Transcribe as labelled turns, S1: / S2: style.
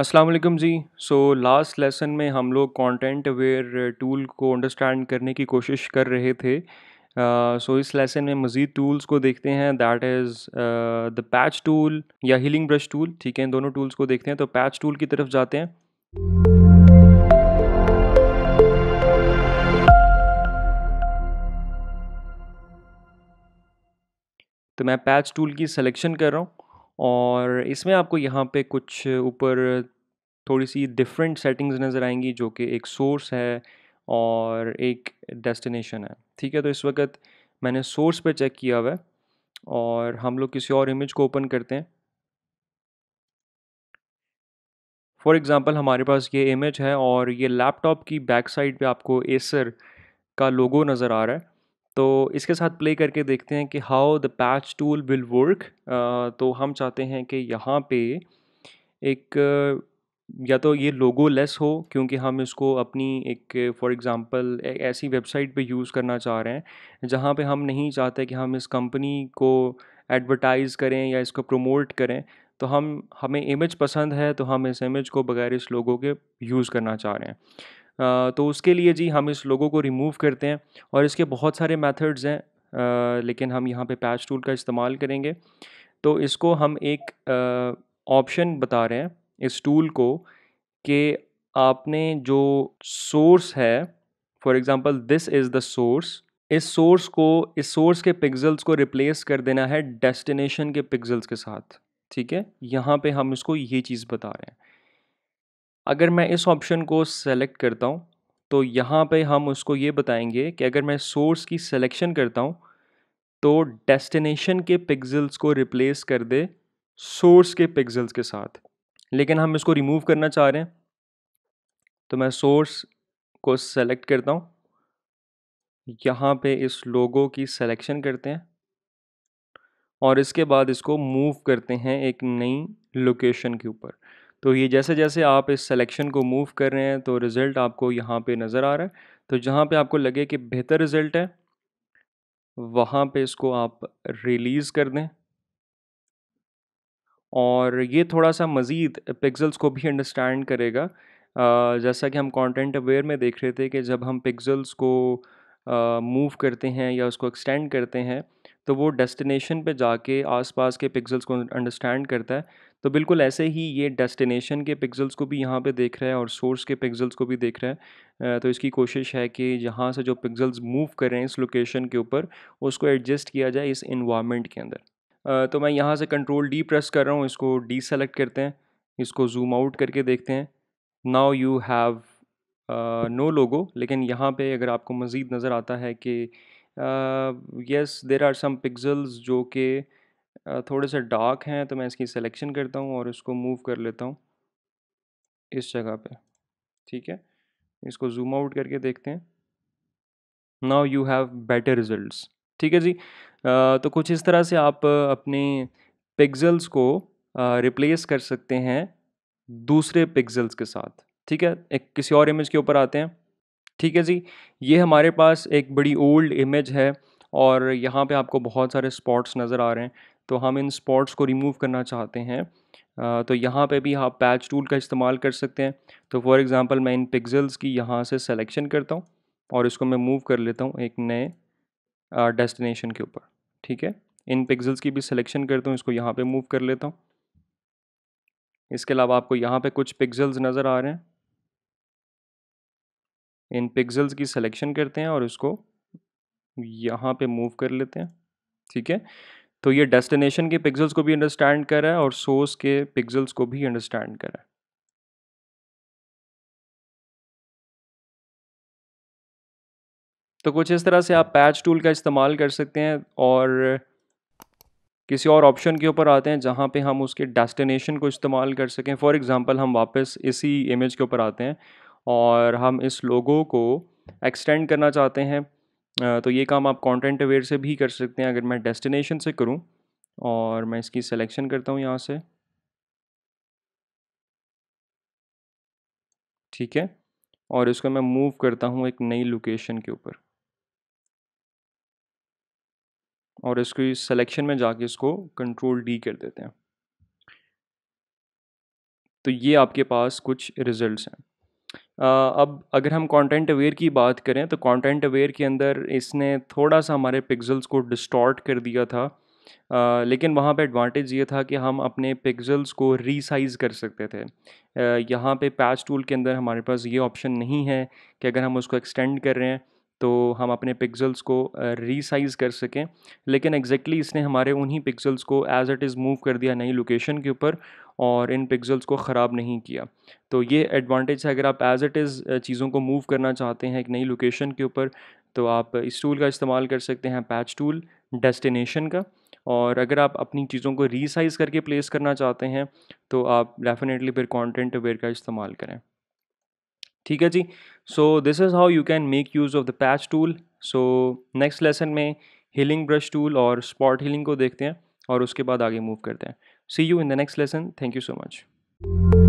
S1: अस्सलाम वालेकुम जी so last lesson में हम लोग कंटेंट वेयर टूल को अंडरस्टैंड करने की कोशिश कर रहे थे सो uh, so इस लेसन में मज़ीद टूल्स को देखते हैं that is the patch tool या हीलिंग ब्रश टूल ठीक है इन दोनों टूल्स को देखते हैं तो पैच टूल की तरफ जाते हैं तो मैं पैच टूल की सिलेक्शन कर रहा हूँ और इसमें आपको यहाँ पे कुछ ऊपर थोड़ी सी डिफरेंट सेटिंग्स नज़र आएंगी जो कि एक सोर्स है और एक डेस्टिनेशन है ठीक है तो इस वक्त मैंने सोर्स पे चेक किया हुआ है और हम लोग किसी और इमेज को ओपन करते हैं फॉर एग्ज़ाम्पल हमारे पास ये इमेज है और ये लैपटॉप की बैक साइड पे आपको एसर का लोगो नज़र आ रहा है तो इसके साथ प्ले करके देखते हैं कि how the patch tool will work तो हम चाहते हैं कि यहाँ पे एक या तो ये लोगो लेस हो क्योंकि हम इसको अपनी एक फॉर एग्ज़ाम्पल ऐसी वेबसाइट पे यूज़ करना चाह रहे हैं जहाँ पे हम नहीं चाहते कि हम इस कंपनी को एडवर्टाइज़ करें या इसको प्रमोट करें तो हम हमें इमेज पसंद है तो हम इस इमेज को बगैर इस लोगों के यूज़ करना चाह रहे हैं तो उसके लिए जी हम इस लोगों को रिमूव करते हैं और इसके बहुत सारे मेथड्स हैं लेकिन हम यहाँ पे पैच टूल का इस्तेमाल करेंगे तो इसको हम एक ऑप्शन बता रहे हैं इस टूल को कि आपने जो सोर्स है for example this is the source इस सोर्स को इस सोर्स के पिक्सल्स को रिप्लेस कर देना है डेस्टिनेशन के पिक्सल्स के साथ ठीक है यहाँ पे हम इसको ये चीज़ बता रहे हैं अगर मैं इस ऑप्शन को सेलेक्ट करता हूँ तो यहाँ पे हम उसको ये बताएंगे कि अगर मैं सोर्स की सिलेक्शन करता हूँ तो डेस्टिनेशन के पिक्सल्स को रिप्लेस कर दे सोर्स के पिक्सल्स के साथ लेकिन हम इसको रिमूव करना चाह रहे हैं तो मैं सोर्स को सेलेक्ट करता हूँ यहाँ पे इस लोगो की सिलेक्शन करते हैं और इसके बाद इसको मूव करते हैं एक नई लोकेशन के ऊपर तो ये जैसे जैसे आप इस सिलेक्शन को मूव कर रहे हैं तो रिज़ल्ट आपको यहाँ पे नज़र आ रहा है तो जहाँ पे आपको लगे कि बेहतर रिज़ल्ट है वहाँ पे इसको आप रिलीज़ कर दें और ये थोड़ा सा मज़ीद पिक्सल्स को भी अंडरस्टैंड करेगा जैसा कि हम कंटेंट अवेयर में देख रहे थे कि जब हम पिक्सल्स को मूव करते हैं या उसको एक्सटेंड करते हैं तो वो डेस्टिनेशन पे जाके आसपास के पिक्सल्स को अंडरस्टैंड करता है तो बिल्कुल ऐसे ही ये डेस्टिनेशन के पिक्सल्स को भी यहाँ पे देख रहा है और सोर्स के पिक्सल्स को भी देख रहा है तो इसकी कोशिश है कि यहाँ से जो पिक्सल्स मूव कर रहे हैं इस लोकेशन के ऊपर उसको एडजस्ट किया जाए इस इन्वामेंट के अंदर तो मैं यहाँ से कंट्रोल डी प्रेस कर रहा हूँ इसको डी सेलेक्ट करते हैं इसको जूम आउट करके देखते हैं now you have no logo लेकिन यहाँ पर अगर आपको मज़ीद नज़र आता है कि yes there are some pixels जो कि थोड़े से डार्क हैं तो मैं इसकी सिलेक्शन करता हूँ और इसको मूव कर लेता हूँ इस जगह पे ठीक है इसको जूम आउट करके देखते हैं now you have better results ठीक है जी आ, तो कुछ इस तरह से आप अपने पिक्सल्स को रिप्लेस कर सकते हैं दूसरे पिक्सल्स के साथ ठीक है एक किसी और इमेज के ऊपर आते हैं ठीक है जी ये हमारे पास एक बड़ी ओल्ड इमेज है और यहाँ पे आपको बहुत सारे स्पॉट्स नज़र आ रहे हैं तो हम इन स्पॉट्स को रिमूव करना चाहते हैं आ, तो यहाँ पे भी आप पैच टूल का इस्तेमाल कर सकते हैं तो फॉर एग्ज़ाम्पल मैं इन पिक्सल्स की यहाँ से सिलेक्शन करता हूँ और इसको मैं मूव कर लेता हूँ एक नए डेस्टिनेशन के ऊपर ठीक है इन पिक्सल्स की भी सिलेक्शन करता हूँ इसको यहाँ पर मूव कर लेता हूँ इसके अलावा आपको यहाँ पे कुछ पिक्सल्स नज़र आ रहे हैं इन पिक्सल्स की सिलेक्शन करते हैं और उसको यहाँ पे मूव कर लेते हैं ठीक है तो ये डेस्टिनेशन के पिक्सल्स को भी अंडरस्टैंड कर रहा है और सोर्स के पिक्सल्स को भी अंडरस्टैंड कर रहा है तो कुछ इस तरह से आप पैच टूल का इस्तेमाल कर सकते हैं और किसी और ऑप्शन के ऊपर आते हैं जहाँ पे हम उसके डेस्टिनेशन को इस्तेमाल कर सकें फॉर एग्ज़ाम्पल हम वापस इसी इमेज के ऊपर आते हैं और हम इस लोगो को एक्सटेंड करना चाहते हैं तो ये काम आप कंटेंट अवेयर से भी कर सकते हैं अगर मैं डेस्टिनेशन से करूं और मैं इसकी सिलेक्शन करता हूं यहाँ से ठीक है और इसको मैं मूव करता हूं एक नई लोकेशन के ऊपर और इसकी सिलेक्शन में जाके इसको कंट्रोल डी कर देते हैं तो ये आपके पास कुछ रिजल्ट्स हैं अब अगर हम कंटेंट अवेयर की बात करें तो कंटेंट अवेयर के अंदर इसने थोड़ा सा हमारे पिक्सल्स को डिस्टॉर्ट कर दिया था आ, लेकिन वहाँ पे एडवांटेज ये था कि हम अपने पिक्सल्स को रीसाइज़ कर सकते थे यहाँ पे पैच टूल के अंदर हमारे पास ये ऑप्शन नहीं है कि अगर हम उसको एक्सटेंड कर रहे हैं तो हम अपने पिक्सल्स को रीसाइज़ कर सकें लेकिन एग्जैक्टली exactly इसने हमारे उन्हीं पिक्सल्स को एज़ इट इज़ मूव कर दिया नई लोकेशन के ऊपर और इन पिक्सल्स को ख़राब नहीं किया तो ये एडवांटेज है अगर आप एज़ इट इज़ चीज़ों को मूव करना चाहते हैं एक नई लोकेशन के ऊपर तो आप इस टूल का इस्तेमाल कर सकते हैं पैच टूल डेस्टिनेशन का और अगर आप अपनी चीज़ों को रीसाइज़ करके प्लेस करना चाहते हैं तो आप डेफिनेटली फिर कंटेंट वेयर का इस्तेमाल करें ठीक है जी so this is how you can make use of the patch tool so next lesson में हीलिंग ब्रश टूल और स्पॉट हीलिंग को देखते हैं और उसके बाद आगे मूव करते हैं see you in the next lesson thank you so much